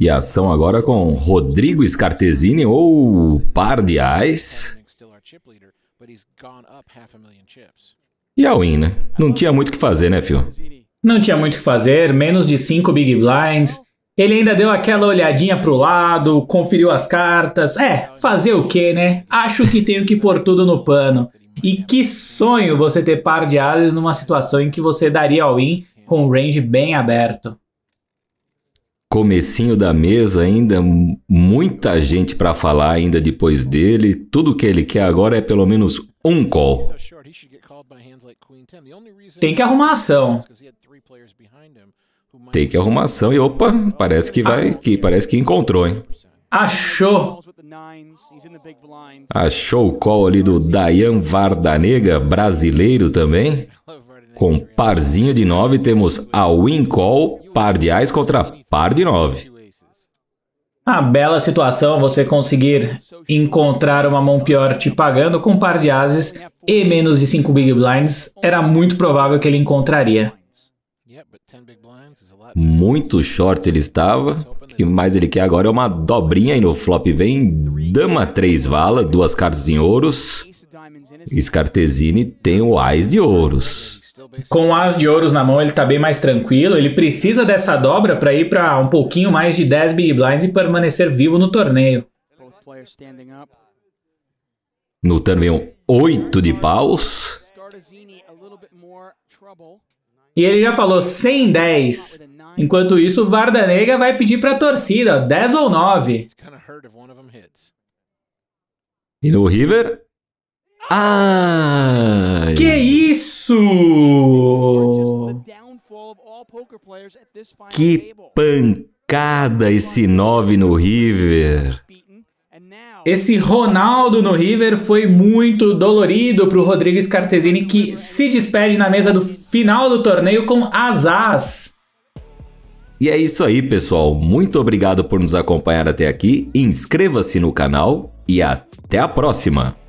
E a ação agora com Rodrigo Scartesini ou par de ais. E a win, né? Não tinha muito o que fazer, né, Phil? Não tinha muito o que fazer, menos de 5 big blinds. Ele ainda deu aquela olhadinha pro lado, conferiu as cartas. É, fazer o quê, né? Acho que tenho que pôr tudo no pano. E que sonho você ter par de ases numa situação em que você daria all-in com o range bem aberto comecinho da mesa ainda, muita gente para falar ainda depois dele. Tudo que ele quer agora é pelo menos um call. Tem que arrumar ação. Tem que arrumar ação e opa, parece que vai, que parece que encontrou, hein? Achou. Achou o call ali do Dayan Vardanega, brasileiro também. Com parzinho de 9, temos a win call, par de ás contra par de 9. A bela situação você conseguir encontrar uma mão pior te pagando com par de ases e menos de 5 big blinds, era muito provável que ele encontraria. Muito short ele estava, o que mais ele quer agora é uma dobrinha e no flop vem dama 3 vala, duas cartas em ouros. Scartesini tem o ás de ouros com as de ouros na mão, ele tá bem mais tranquilo. Ele precisa dessa dobra para ir para um pouquinho mais de 10 big blinds e permanecer vivo no torneio. No torneio 8 de paus. E ele já falou 110. Enquanto isso, o Vardanega vai pedir para a torcida 10 ou 9. E no River? Ah! Que isso! Que pancada esse 9 no River. Esse Ronaldo no River foi muito dolorido para o Rodrigues Cartezini que se despede na mesa do final do torneio com asas. E é isso aí, pessoal. Muito obrigado por nos acompanhar até aqui. Inscreva-se no canal e até a próxima!